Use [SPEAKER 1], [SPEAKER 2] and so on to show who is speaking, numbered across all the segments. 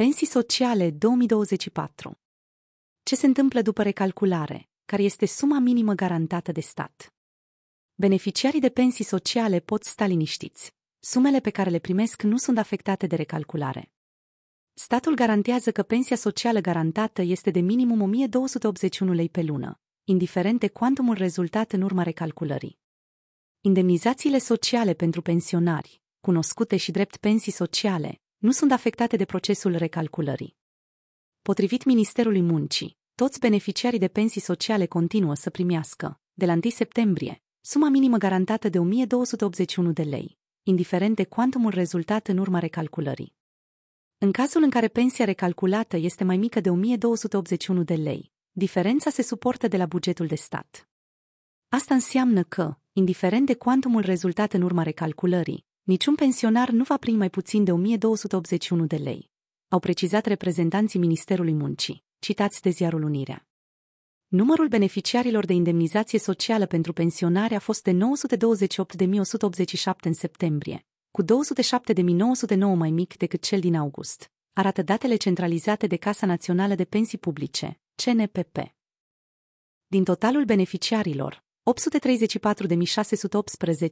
[SPEAKER 1] Pensii sociale 2024 Ce se întâmplă după recalculare, care este suma minimă garantată de stat? Beneficiarii de pensii sociale pot sta liniștiți. Sumele pe care le primesc nu sunt afectate de recalculare. Statul garantează că pensia socială garantată este de minimum 1281 lei pe lună, indiferent de cuantumul rezultat în urma recalculării. Indemnizațiile sociale pentru pensionari, cunoscute și drept pensii sociale, nu sunt afectate de procesul recalculării. Potrivit Ministerului Muncii, toți beneficiarii de pensii sociale continuă să primească, de la 1 septembrie, suma minimă garantată de 1281 de lei, indiferent de cuantumul rezultat în urma recalculării. În cazul în care pensia recalculată este mai mică de 1281 de lei, diferența se suportă de la bugetul de stat. Asta înseamnă că, indiferent de cuantumul rezultat în urma recalculării, Niciun pensionar nu va primi mai puțin de 1281 de lei, au precizat reprezentanții Ministerului Muncii, citați de ziarul Unirea. Numărul beneficiarilor de indemnizație socială pentru pensionare a fost de 928.187 în septembrie, cu 207.909 mai mic decât cel din august, arată datele centralizate de Casa Națională de Pensii Publice, CNPP. Din totalul beneficiarilor, 834.618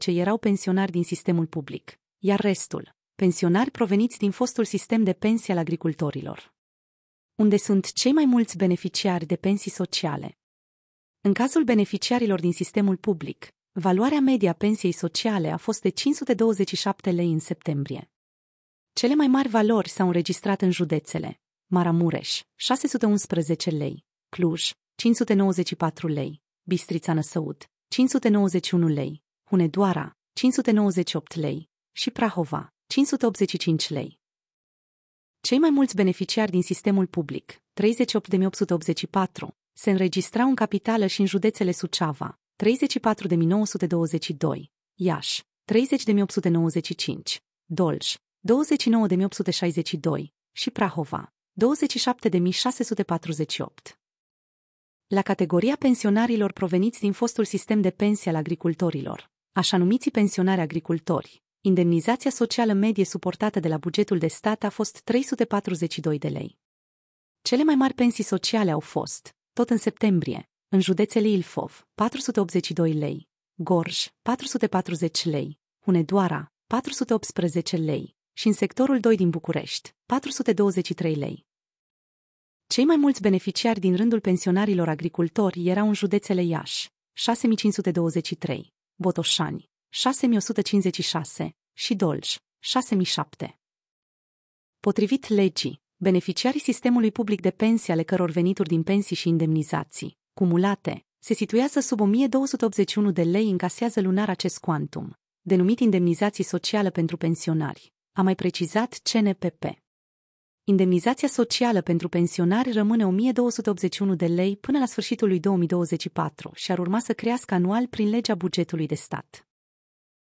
[SPEAKER 1] erau pensionari din sistemul public, iar restul, pensionari proveniți din fostul sistem de pensii al agricultorilor. Unde sunt cei mai mulți beneficiari de pensii sociale? În cazul beneficiarilor din sistemul public, valoarea media pensiei sociale a fost de 527 lei în septembrie. Cele mai mari valori s-au înregistrat în județele Maramureș, 611 lei, Cluj, 594 lei, Bistrița Năsăud, 591 lei, Hunedoara, 598 lei și Prahova, 585 lei. Cei mai mulți beneficiari din sistemul public, 38.884, se înregistrau în capitală și în județele Suceava, 34.922, Iași, 30.895, Dolj, 29.862 și Prahova, 27.648 la categoria pensionarilor proveniți din fostul sistem de pensie al agricultorilor, așa numiți pensionari agricultori. Indemnizația socială medie suportată de la bugetul de stat a fost 342 de lei. Cele mai mari pensii sociale au fost, tot în septembrie, în județele Ilfov, 482 lei, Gorj, 440 lei, Hunedoara, 418 lei și în sectorul 2 din București, 423 lei. Cei mai mulți beneficiari din rândul pensionarilor agricultori erau în județele Iași, 6523, Botoșani, 6156 și Dolj, 6007. Potrivit legii, beneficiarii sistemului public de pensii ale căror venituri din pensii și indemnizații, cumulate, se situează sub 1281 de lei încasează lunar acest quantum, denumit indemnizații sociale pentru pensionari, a mai precizat CNPP. Indemnizația socială pentru pensionari rămâne 1281 de lei până la sfârșitul lui 2024 și ar urma să crească anual prin legea bugetului de stat.